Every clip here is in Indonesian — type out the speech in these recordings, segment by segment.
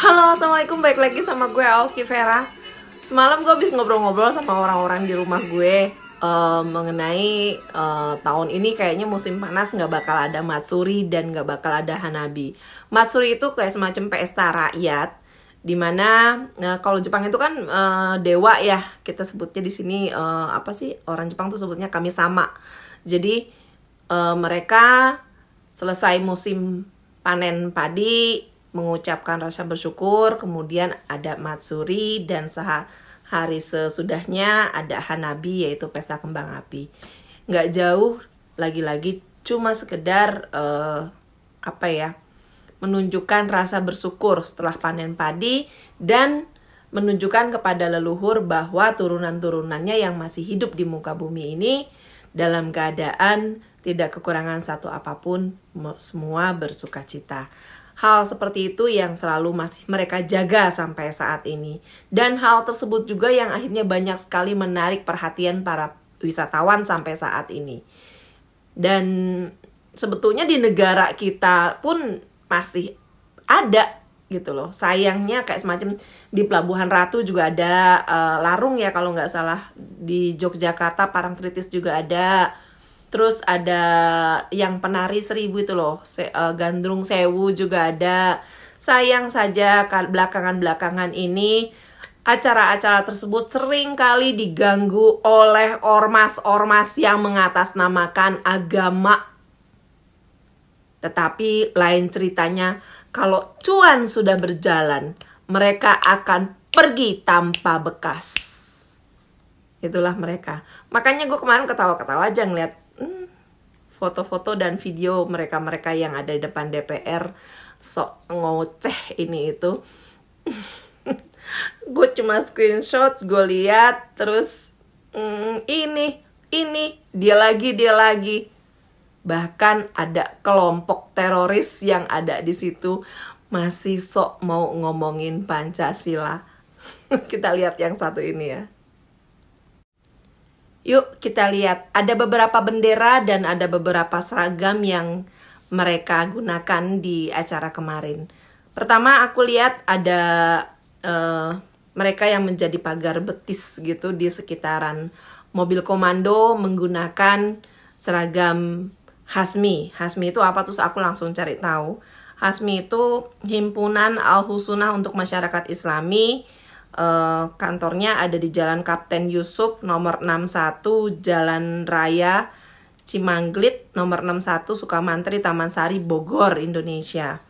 Halo, Assalamualaikum, baik lagi sama gue Alki Vera Semalam gue habis ngobrol-ngobrol sama orang-orang di rumah gue uh, Mengenai uh, tahun ini kayaknya musim panas nggak bakal ada Matsuri dan nggak bakal ada Hanabi Matsuri itu kayak semacam pesta rakyat dimana nah, eh, kalau Jepang itu kan uh, dewa ya kita sebutnya di sini uh, apa sih orang Jepang tuh sebutnya kami sama jadi uh, mereka selesai musim panen padi, mengucapkan rasa bersyukur, kemudian ada matsuri dan sehari sesudahnya ada hanabi yaitu pesta kembang api. Nggak jauh lagi-lagi cuma sekedar uh, apa ya menunjukkan rasa bersyukur setelah panen padi dan menunjukkan kepada leluhur bahwa turunan-turunannya yang masih hidup di muka bumi ini dalam keadaan tidak kekurangan satu apapun, semua bersuka cita. Hal seperti itu yang selalu masih mereka jaga sampai saat ini. Dan hal tersebut juga yang akhirnya banyak sekali menarik perhatian para wisatawan sampai saat ini. Dan sebetulnya di negara kita pun masih ada gitu loh. Sayangnya kayak semacam di Pelabuhan Ratu juga ada uh, larung ya kalau nggak salah. Di Yogyakarta Parangtritis juga ada terus ada yang penari seribu itu loh se uh, gandrung sewu juga ada sayang saja belakangan-belakangan ini acara-acara tersebut sering kali diganggu oleh ormas-ormas yang mengatasnamakan agama tetapi lain ceritanya kalau cuan sudah berjalan mereka akan pergi tanpa bekas itulah mereka makanya gue kemarin ketawa-ketawa aja ngeliat foto-foto dan video mereka-mereka yang ada di depan DPR sok ngoceh ini itu gue cuma screenshot gue lihat terus mm, ini ini dia lagi dia lagi bahkan ada kelompok teroris yang ada di situ masih sok mau ngomongin Pancasila kita lihat yang satu ini ya Yuk kita lihat, ada beberapa bendera dan ada beberapa seragam yang mereka gunakan di acara kemarin. Pertama aku lihat ada uh, mereka yang menjadi pagar betis gitu di sekitaran mobil komando menggunakan seragam Hasmi. Hasmi itu apa terus aku langsung cari tahu. Hasmi itu himpunan Al-Husunah untuk Masyarakat Islami Eh, kantornya ada di Jalan Kapten Yusuf nomor 61 Jalan Raya Cimanglit nomor 61 Sukamantri Taman Sari Bogor Indonesia.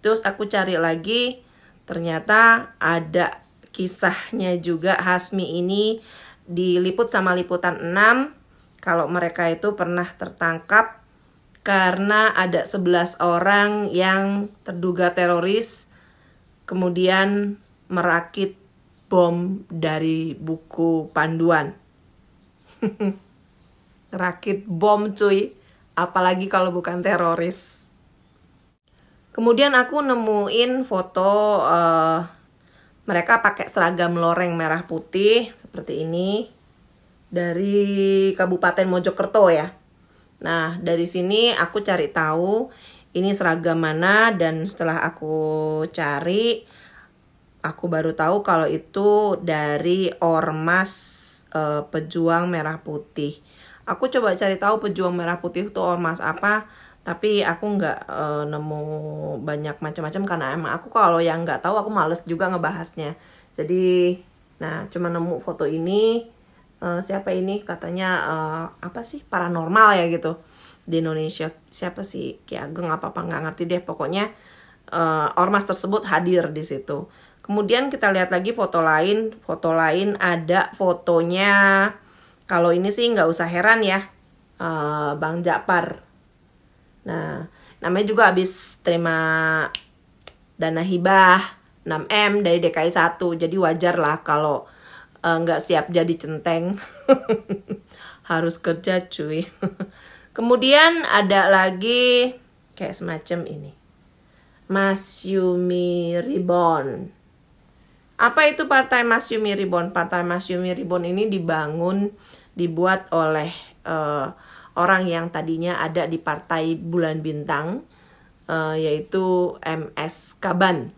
Terus aku cari lagi ternyata ada kisahnya juga Hasmi ini diliput sama liputan 6 kalau mereka itu pernah tertangkap karena ada 11 orang yang terduga teroris kemudian merakit bom dari buku panduan. Rakit bom cuy, apalagi kalau bukan teroris. Kemudian aku nemuin foto uh, mereka pakai seragam loreng merah putih seperti ini dari Kabupaten Mojokerto ya. Nah, dari sini aku cari tahu ini seragam mana dan setelah aku cari aku baru tahu kalau itu dari ormas uh, pejuang merah putih. Aku coba cari tahu pejuang merah putih itu ormas apa, tapi aku nggak uh, nemu banyak macam-macam karena emang aku kalau yang nggak tahu aku males juga ngebahasnya. Jadi, nah cuma nemu foto ini uh, siapa ini katanya uh, apa sih paranormal ya gitu di Indonesia siapa sih Ki Ageng apa apa nggak ngerti deh pokoknya uh, ormas tersebut hadir di situ Kemudian kita lihat lagi foto lain. Foto lain ada fotonya. Kalau ini sih nggak usah heran ya. Uh, Bang Japar. Nah, namanya juga habis terima dana hibah 6M dari DKI 1. Jadi wajar lah kalau uh, nggak siap jadi centeng. Harus kerja cuy. Kemudian ada lagi kayak semacam ini. Mas Yumi Ribon. Apa itu Partai Mas Yumi Ribon? Partai Mas Yumi Ribon ini dibangun, dibuat oleh uh, orang yang tadinya ada di Partai Bulan Bintang, uh, yaitu MS Kaban.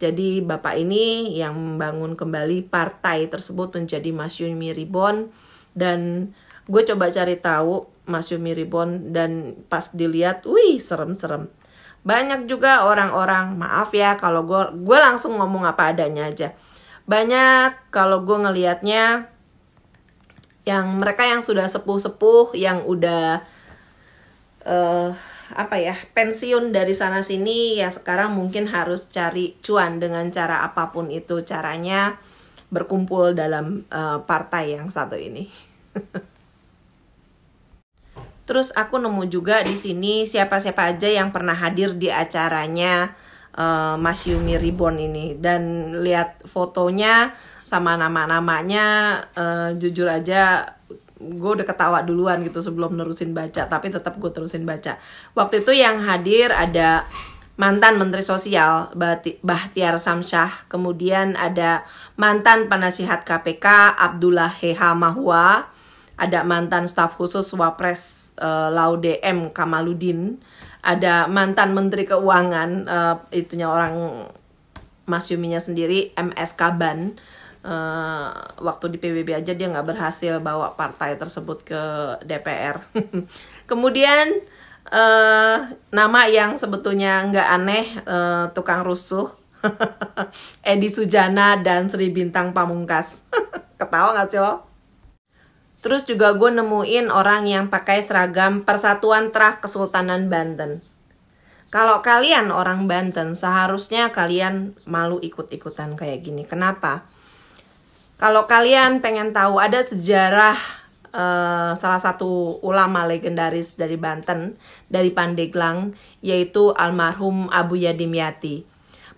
Jadi bapak ini yang membangun kembali partai tersebut menjadi Mas Yumi Ribon dan gue coba cari tahu Mas Yumi Ribon dan pas dilihat, wih serem-serem banyak juga orang-orang, maaf ya kalau gue gue langsung ngomong apa adanya aja. Banyak kalau gue ngelihatnya yang mereka yang sudah sepuh-sepuh, yang udah uh, apa ya pensiun dari sana sini ya sekarang mungkin harus cari cuan dengan cara apapun itu caranya berkumpul dalam uh, partai yang satu ini. Terus aku nemu juga di sini siapa-siapa aja yang pernah hadir di acaranya uh, Mas Yumi Ribon ini dan lihat fotonya sama nama-namanya uh, jujur aja gue udah ketawa duluan gitu sebelum nerusin baca tapi tetap gue terusin baca waktu itu yang hadir ada mantan Menteri Sosial Bahtiar Samsyah kemudian ada mantan penasihat KPK Abdullah Heha Mahua ada mantan staf khusus Wapres uh, Laude M Kamaludin, ada mantan Menteri Keuangan uh, itunya orang Mas Yuminya sendiri MS Kaban. Uh, waktu di PBB aja dia nggak berhasil bawa partai tersebut ke DPR. Kemudian uh, nama yang sebetulnya nggak aneh uh, tukang rusuh Edi Sujana dan Sri Bintang Pamungkas. Ketawa nggak sih lo? Terus juga gue nemuin orang yang pakai seragam Persatuan Terah Kesultanan Banten. Kalau kalian orang Banten, seharusnya kalian malu ikut-ikutan kayak gini. Kenapa? Kalau kalian pengen tahu ada sejarah uh, salah satu ulama legendaris dari Banten, dari Pandeglang, yaitu almarhum Abu Yadimyati.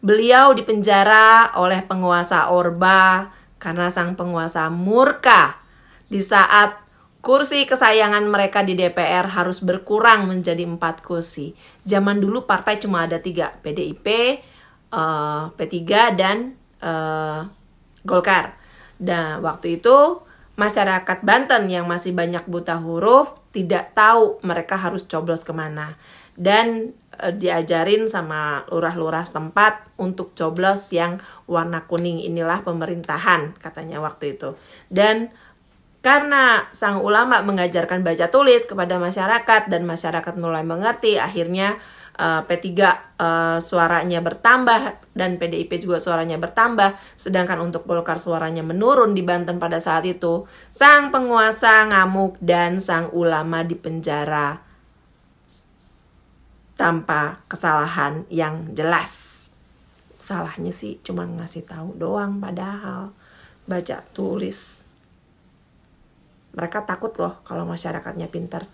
Beliau dipenjara oleh penguasa Orba karena sang penguasa murka di saat kursi kesayangan mereka di DPR harus berkurang menjadi empat kursi. Zaman dulu partai cuma ada tiga, PDIP, uh, P3, dan uh, Golkar. Dan waktu itu masyarakat Banten yang masih banyak buta huruf tidak tahu mereka harus coblos kemana. Dan uh, diajarin sama lurah-lurah setempat untuk coblos yang warna kuning inilah pemerintahan katanya waktu itu. Dan karena sang ulama mengajarkan baca tulis kepada masyarakat dan masyarakat mulai mengerti, akhirnya eh, P3 eh, suaranya bertambah dan PDIP juga suaranya bertambah, sedangkan untuk Golkar suaranya menurun di Banten pada saat itu. Sang penguasa ngamuk dan sang ulama dipenjara tanpa kesalahan yang jelas. Salahnya sih cuma ngasih tahu doang padahal baca tulis mereka takut loh kalau masyarakatnya pintar